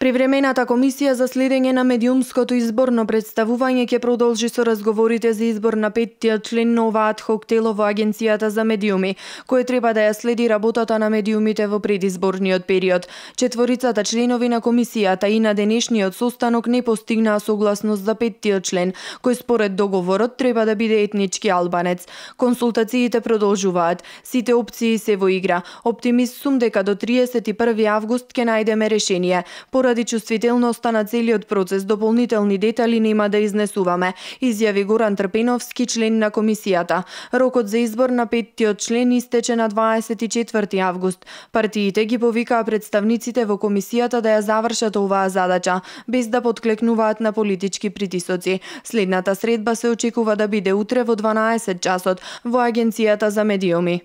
Привремената комисија за следење на медиумското изборно представување ќе продолжи со разговорите за избор на петтиот член на оваа адхок тело во Агенцијата за медиуми, кој треба да ја следи работата на медиумите во предизборниот период. Четворицата членови на комисијата и на денешниот состанок не постигнаа согласност за петтиот член, кој според договорот треба да биде етнички албанец. Консултациите продолжуваат. Сите опции се во игра. Оптимист сум дека до 31 август ќе најдеме решение. Поред поради чувствителноста на целиот процес дополнителни детали нема да изнесуваме, изјави Горан Трпеновски, член на комисијата. Рокот за избор на петтиот член истече на 24 август. Партиите ги повикаа представниците во комисијата да ја завршат оваа задача, без да подклекнуваат на политички притисоци. Следната средба се очекува да биде утре во 12 часот во Агенцијата за медиуми.